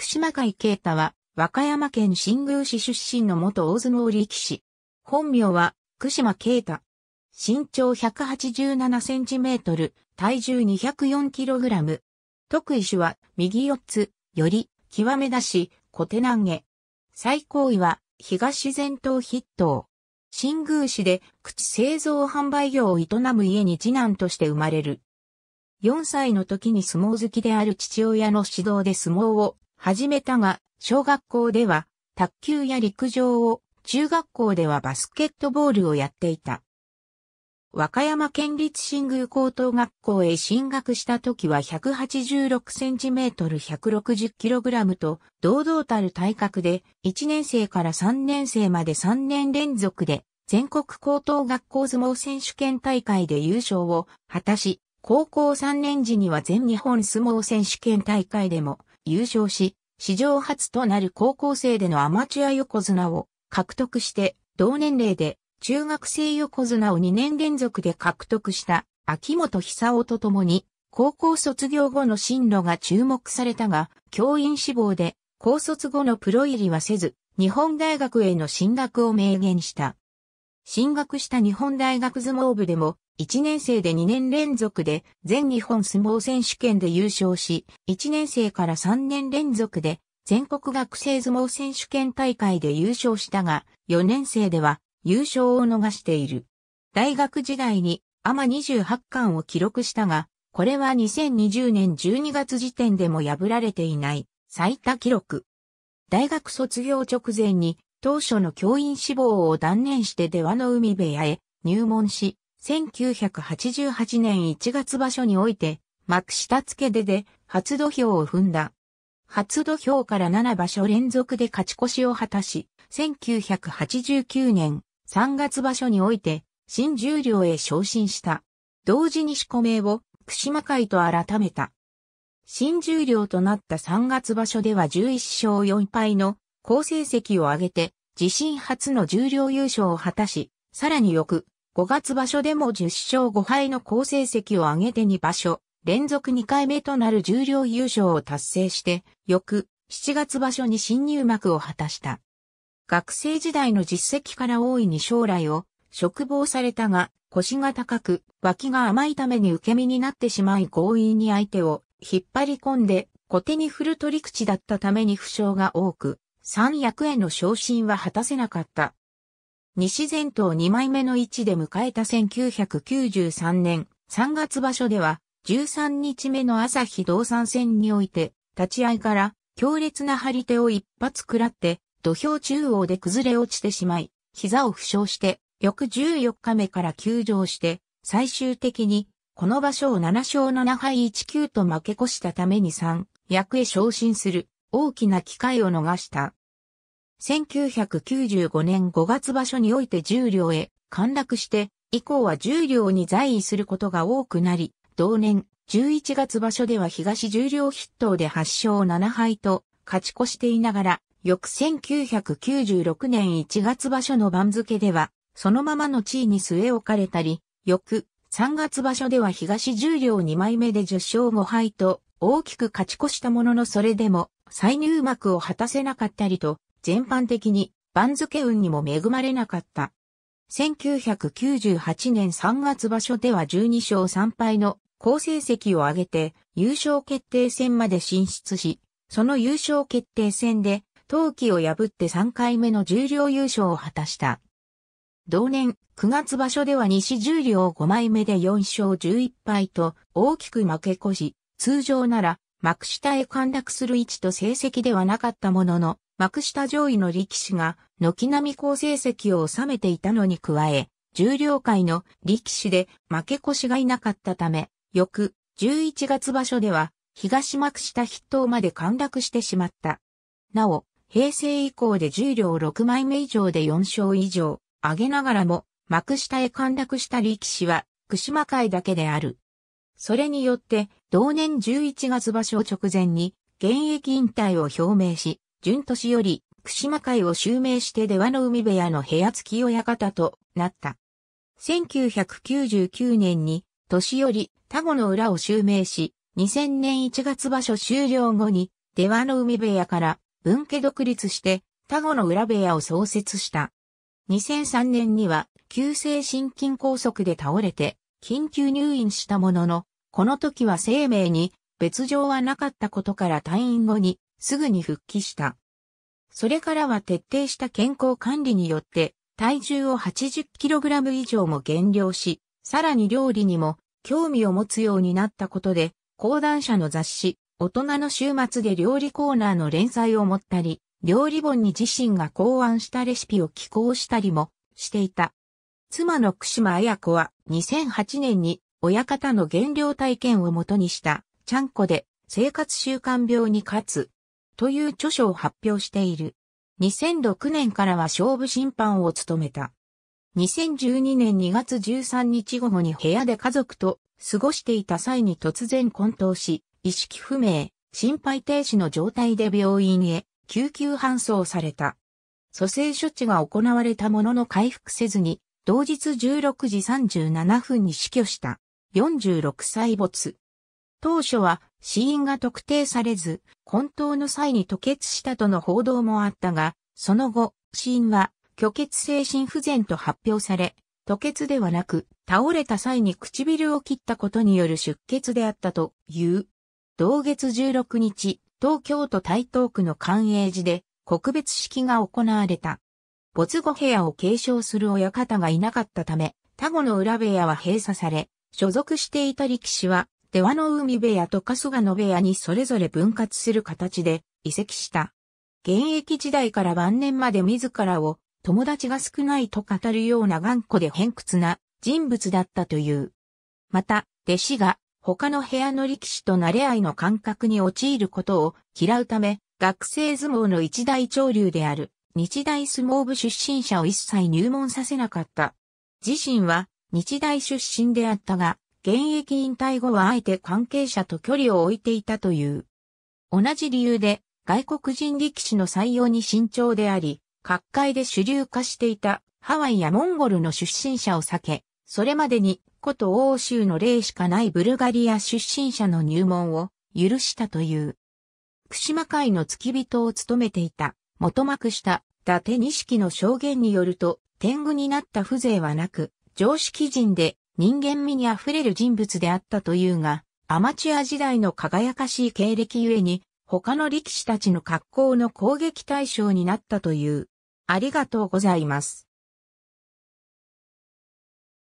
福島海啓太は、和歌山県新宮市出身の元大相撲力士。本名は、福島啓太。身長187センチメートル、体重204キログラム。得意種は、右四つ、より、極め出し、小手投げ。最高位は、東前頭筆頭。新宮市で、口製造販売業を営む家に次男として生まれる。4歳の時に相撲好きである父親の指導で相撲を始めたが、小学校では卓球や陸上を、中学校ではバスケットボールをやっていた。和歌山県立新宮高等学校へ進学した時は 186cm160kg と堂々たる体格で1年生から3年生まで3年連続で全国高等学校相撲選手権大会で優勝を果たし、高校3年時には全日本相撲選手権大会でも優勝し、史上初となる高校生でのアマチュア横綱を獲得して、同年齢で中学生横綱を2年連続で獲得した秋元久夫と共に、高校卒業後の進路が注目されたが、教員志望で高卒後のプロ入りはせず、日本大学への進学を明言した。進学した日本大学相撲部でも1年生で2年連続で全日本相撲選手権で優勝し、1年生から3年連続で全国学生相撲選手権大会で優勝したが、4年生では優勝を逃している。大学時代にアマ28巻を記録したが、これは2020年12月時点でも破られていない最多記録。大学卒業直前に当初の教員志望を断念して出羽の海部屋へ入門し、1988年1月場所において、幕下付けでで、初土俵を踏んだ。初土俵から7場所連続で勝ち越しを果たし、1989年3月場所において、新十両へ昇進した。同時に四名を、串間会と改めた。新十両となった3月場所では11勝4敗の好成績を挙げて、自身初の十両優勝を果たし、さらに翌5月場所でも10勝5敗の好成績を挙げて2場所、連続2回目となる重量優勝を達成して、翌7月場所に新入幕を果たした。学生時代の実績から大いに将来を、嘱望されたが、腰が高く、脇が甘いために受け身になってしまい強引に相手を引っ張り込んで、小手に振る取り口だったために負傷が多く、三役への昇進は果たせなかった。西前頭2枚目の位置で迎えた1993年3月場所では13日目の朝日動産戦において立ち合いから強烈な張り手を一発食らって土俵中央で崩れ落ちてしまい膝を負傷して翌14日目から休場して最終的にこの場所を7勝7敗19と負け越したために3役へ昇進する大きな機会を逃した。1995年5月場所において十両へ陥落して、以降は十両に在位することが多くなり、同年11月場所では東十両筆頭で8勝7敗と勝ち越していながら、翌1996年1月場所の番付では、そのままの地位に据え置かれたり、翌3月場所では東十両2枚目で10勝5敗と大きく勝ち越したもののそれでも再入幕を果たせなかったりと全般的に番付運にも恵まれなかった。1998年3月場所では12勝3敗の好成績を挙げて優勝決定戦まで進出し、その優勝決定戦で陶器を破って3回目の重量優勝を果たした。同年9月場所では西重量5枚目で4勝11敗と大きく負け越し、通常なら幕下へ陥落する位置と成績ではなかったものの、幕下上位の力士が、軒並み好成績を収めていたのに加え、重量界の力士で負け越しがいなかったため、翌11月場所では、東幕下筆頭まで陥落してしまった。なお、平成以降で重量6枚目以上で4勝以上、上げながらも、幕下へ陥落した力士は、福島会だけである。それによって、同年11月場所直前に、現役引退を表明し、順年より、串間会を襲名して出羽の海部屋の部屋付き親方となった。1999年に、年より、田子の裏を襲名し、2000年1月場所終了後に、出羽の海部屋から分家独立して、田子の裏部屋を創設した。2003年には、急性心筋梗塞で倒れて、緊急入院したものの、この時は生命に別状はなかったことから退院後にすぐに復帰した。それからは徹底した健康管理によって、体重を 80kg 以上も減量し、さらに料理にも興味を持つようになったことで、講談社の雑誌、大人の週末で料理コーナーの連載を持ったり、料理本に自身が考案したレシピを寄稿したりもしていた。妻の串間彩子は2008年に親方の減量体験をもとにしたちゃんこで生活習慣病に勝つという著書を発表している。2006年からは勝負審判を務めた。2012年2月13日午後に部屋で家族と過ごしていた際に突然混沌し、意識不明、心肺停止の状態で病院へ救急搬送された。蘇生処置が行われたものの回復せずに、同日16時37分に死去した。46歳没。当初は死因が特定されず、混沌の際に吐血したとの報道もあったが、その後、死因は、虚血精神不全と発表され、吐血ではなく、倒れた際に唇を切ったことによる出血であったという。同月16日、東京都台東区の寛永寺で、告別式が行われた。没後部屋を継承する親方がいなかったため、他後の裏部屋は閉鎖され、所属していた力士は出羽の海部屋と春日野部屋にそれぞれ分割する形で移籍した。現役時代から晩年まで自らを友達が少ないと語るような頑固で偏屈な人物だったという。また、弟子が他の部屋の力士と慣れ合いの感覚に陥ることを嫌うため、学生相撲の一大潮流である日大相撲部出身者を一切入門させなかった。自身は日大出身であったが、現役引退後はあえて関係者と距離を置いていたという。同じ理由で外国人力士の採用に慎重であり、各界で主流化していたハワイやモンゴルの出身者を避け、それまでにこと欧州の例しかないブルガリア出身者の入門を許したという。福島会の付き人を務めていた元幕した伊達錦の証言によると、天狗になった風情はなく、常識人で人間味に溢れる人物であったというが、アマチュア時代の輝かしい経歴ゆえに、他の力士たちの格好の攻撃対象になったという。ありがとうございます。